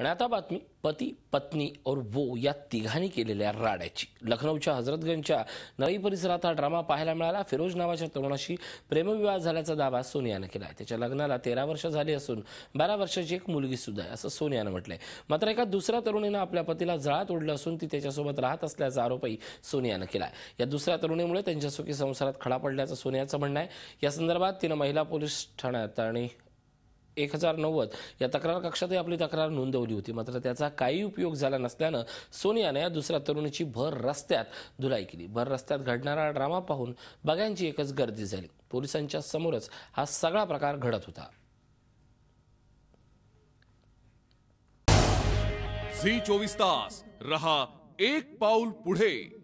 आणि आता बातमी पती पत्नी और वो या तिघांनी केलेल्या राड्याची लखनौच्या हजरतगंजच्या नवी परिसरात हा ड्रामा पाहायला मिळाला फिरोज नावाच्या तरुणाशी प्रेमविवाह झाल्याचा दावा सोनियानं केला आहे त्याच्या लग्नाला तेरा वर्ष झाली असून बारा वर्षाची एक मुलगी सुद्धा आहे असं सोनियानं म्हटलंय मात्र एका दुसऱ्या तरुणीनं आपल्या पतीला जळात ओढलं असून ती त्याच्यासोबत राहत असल्याचा आरोपही सोनियानं केला आहे या दुसऱ्या तरुणीमुळे त्यांच्या सुखी संसारात खडा पडल्याचं सोनियाचं म्हणणं आहे या संदर्भात तिनं महिला पोलीस ठाण्यात आणि एक हजार नव्वद या तक्रार कक्षातही आपली तक्रार नोंदवली होती मात्र त्याचा काही उपयोग झाला नसल्यानं सोनियाने या दुसऱ्या तरुणीची भर रस्त्यात धुलाई केली भर रस्त्यात घडणारा ड्रामा पाहून बघ्यांची एकच गर्दी झाली पोलिसांच्या समोरच हा सगळा प्रकार घडत होता झी चोवीस तास रहा एक पाऊल पुढे